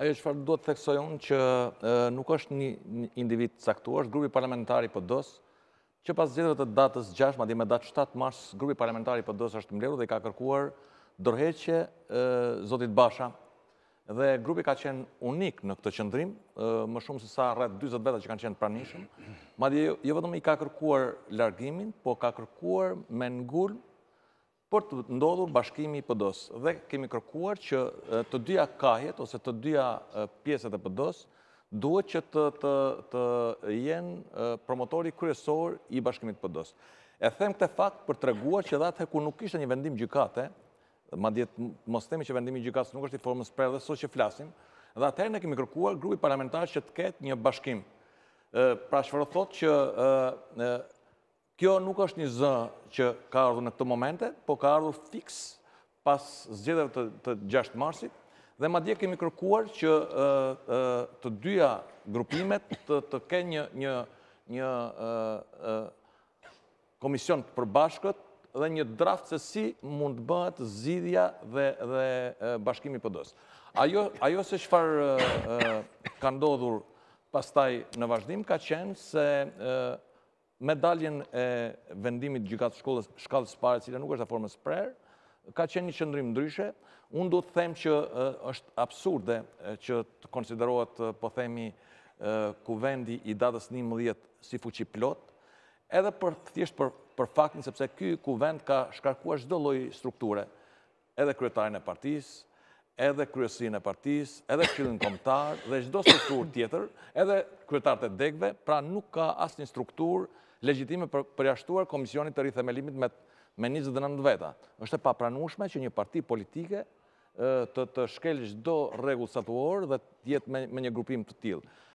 Ajo që farë do të theksoj unë që nuk është një individ caktuar, është grupi parlamentari për dosë, që pas gjithëve të datës 6, ma di me datë 7 mars, grupi parlamentari për dosë është mleru dhe ka kërkuar dërheqje Zotit Basha. Dhe grupi ka qenë unik në këtë qëndrim, më shumë se sa rrëtë 20 beta që kanë qenë praninshëm. Ma di, jo, jo vëtëm i ka kërkuar largimin, po ka kërkuar me ngullë për të ndodhur bashkimi i pëdos. Dhe kemi kërkuar që të dyja kahjet ose të dyja pjeset e pëdos duhet që të, të, jenë promotori kryesor i bashkimit pëdos. E them këte fakt për të reguar që dhe atëhe ku nuk ishte një vendim gjykate, ma djetë mos temi që vendimi gjykate nuk është i formës për dhe sot që flasim, dhe atëherë ne kemi kërkuar grupi parlamentar që të ketë një bashkim. Pra shfërë thot që kjo nuk është një zë që ka ardhur në këtë momente, po ka ardhur fiks pas zgjedhjeve të 6 marsit dhe madje kemi kërkuar që të dyja grupimet të të kenë një një një komision të përbashkët dhe një draft se si mund të bëhet zgjidhja dhe dhe bashkimi për Ajo ajo se çfarë ka ndodhur pastaj në vazhdim ka qenë se me daljen e vendimit gjykatë shkollës shkallës pare, cilë nuk është a formës prerë, ka qenë një qëndrim ndryshe. Unë do të them që është absurde që të konsiderohet, po themi, kuvendi i datës 11 si fuqi plot, edhe për thjesht për faktin, sepse ky kuvend ka shkarkua shdo loj strukture, edhe kryetarën e partijës, edhe kryesin e partijës, edhe këllin komtar, dhe shdo struktur tjetër, edhe kryetarët e degve, pra nuk ka asë një struktur legjitime përjashtuar komisionit të rithemelimit me 29 veta. është e papranushme që një parti politike të shkelë gjdo regullë satuorë dhe jetë me një grupim të tilë.